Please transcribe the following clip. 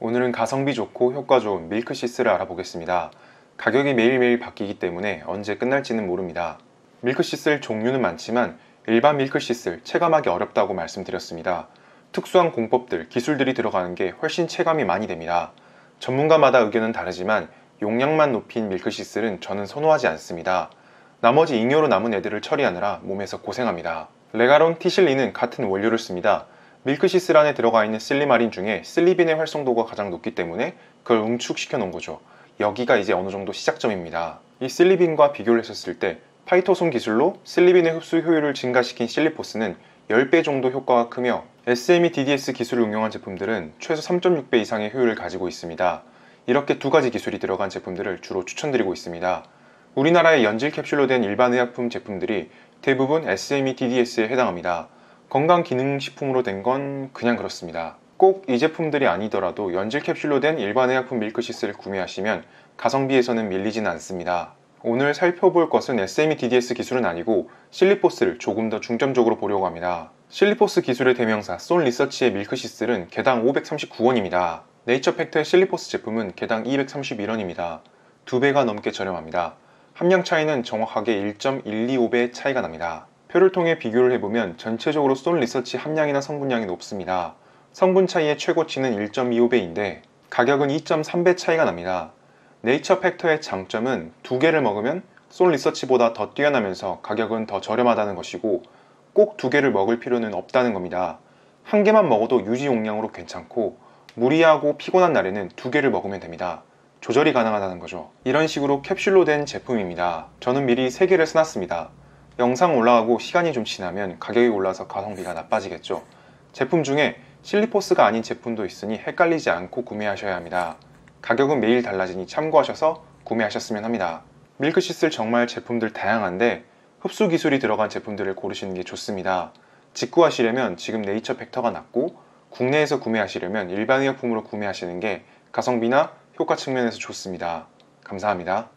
오늘은 가성비 좋고 효과 좋은 밀크시스를 알아보겠습니다. 가격이 매일매일 바뀌기 때문에 언제 끝날지는 모릅니다. 밀크시슬 종류는 많지만 일반 밀크시슬 체감하기 어렵다고 말씀드렸습니다. 특수한 공법들, 기술들이 들어가는 게 훨씬 체감이 많이 됩니다. 전문가마다 의견은 다르지만 용량만 높인 밀크시슬은 저는 선호하지 않습니다. 나머지 잉여로 남은 애들을 처리하느라 몸에서 고생합니다. 레가론 티실린은 같은 원료를 씁니다. 밀크시스란에 들어가 있는 슬리마린 중에 슬리빈의 활성도가 가장 높기 때문에 그걸 응축시켜 놓은 거죠. 여기가 이제 어느 정도 시작점입니다. 이슬리빈과 비교를 했었을 때 파이토솜 기술로 슬리빈의 흡수 효율을 증가시킨 실리포스는 10배 정도 효과가 크며 SME DDS 기술을 응용한 제품들은 최소 3.6배 이상의 효율을 가지고 있습니다. 이렇게 두 가지 기술이 들어간 제품들을 주로 추천드리고 있습니다. 우리나라의 연질 캡슐로 된 일반 의약품 제품들이 대부분 SME DDS에 해당합니다. 건강기능식품으로 된 건 그냥 그렇습니다. 꼭 이 제품들이 아니더라도 연질 캡슐로 된 일반 의약품 밀크시스를 구매하시면 가성비에서는 밀리진 않습니다. 오늘 살펴볼 것은 SME DDS 기술은 아니고 실리포스를 조금 더 중점적으로 보려고 합니다. 실리포스 기술의 대명사 솔 리서치의 밀크시슬은 개당 539원입니다. 네이처팩트의 실리포스 제품은 개당 231원입니다. 두 배가 넘게 저렴합니다. 함량 차이는 정확하게 1.125배 차이가 납니다. 표를 통해 비교를 해보면 전체적으로 솔 리서치 함량이나 성분량이 높습니다. 성분 차이의 최고치는 1.25배인데 가격은 2.3배 차이가 납니다. 네이처 팩터의 장점은 두 개를 먹으면 솔 리서치보다 더 뛰어나면서 가격은 더 저렴하다는 것이고 꼭 두 개를 먹을 필요는 없다는 겁니다. 한 개만 먹어도 유지 용량으로 괜찮고 무리하고 피곤한 날에는 두 개를 먹으면 됩니다. 조절이 가능하다는 거죠. 이런 식으로 캡슐로 된 제품입니다. 저는 미리 세 개를 써놨습니다 영상 올라가고 시간이 좀 지나면 가격이 올라서 가성비가 나빠지겠죠. 제품 중에 실리포스가 아닌 제품도 있으니 헷갈리지 않고 구매하셔야 합니다. 가격은 매일 달라지니 참고하셔서 구매하셨으면 합니다. 밀크시슬 정말 제품들 다양한데 흡수 기술이 들어간 제품들을 고르시는 게 좋습니다. 직구하시려면 지금 네이처 팩터가 낫고 국내에서 구매하시려면 일반 의약품으로 구매하시는 게 가성비나 효과 측면에서 좋습니다. 감사합니다.